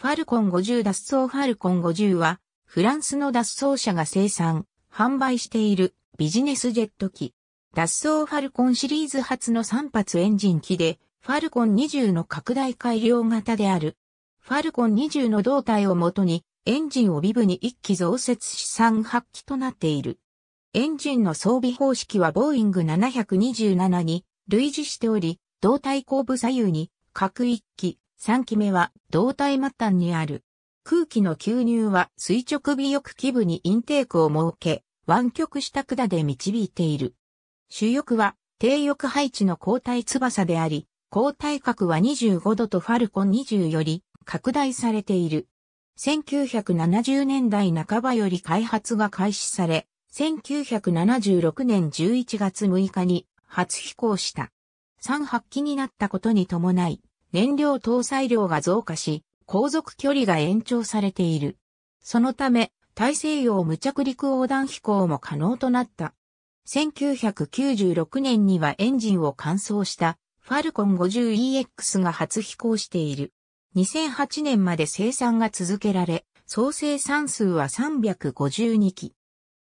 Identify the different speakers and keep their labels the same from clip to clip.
Speaker 1: ファルコン50脱走ファルコン50は、フランスの脱走者が生産、販売しているビジネスジェット機。脱走ファルコンシリーズ初の3発エンジン機で、ファルコン20の拡大改良型である。ファルコン20の胴体をもとに、エンジンをビブに1機増設し3発機となっている。エンジンの装備方式はボーイング727に類似しており、胴体後部左右に各1機3期目は胴体末端にある。空気の吸入は垂直尾翼基部にインテークを設け、湾曲した管で導いている。主翼は低翼配置の交代翼であり、交代角は25度とファルコン20より拡大されている。1970年代半ばより開発が開始され、1976年11月6日に初飛行した。3発機になったことに伴い、燃料搭載量が増加し、航続距離が延長されている。そのため、大西洋無着陸横断飛行も可能となった。1996年にはエンジンを乾燥したファルコン 50EX が初飛行している。2008年まで生産が続けられ、総生産数は352機。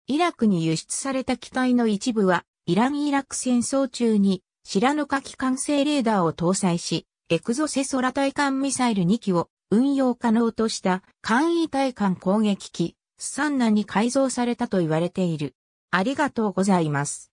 Speaker 1: イラクに輸出された機体の一部は、イラン・イラク戦争中に、白ノカ機管制レーダーを搭載し、エクゾセソラ対艦ミサイル2機を運用可能とした簡易対艦攻撃機、スサンナに改造されたと言われている。ありがとうございます。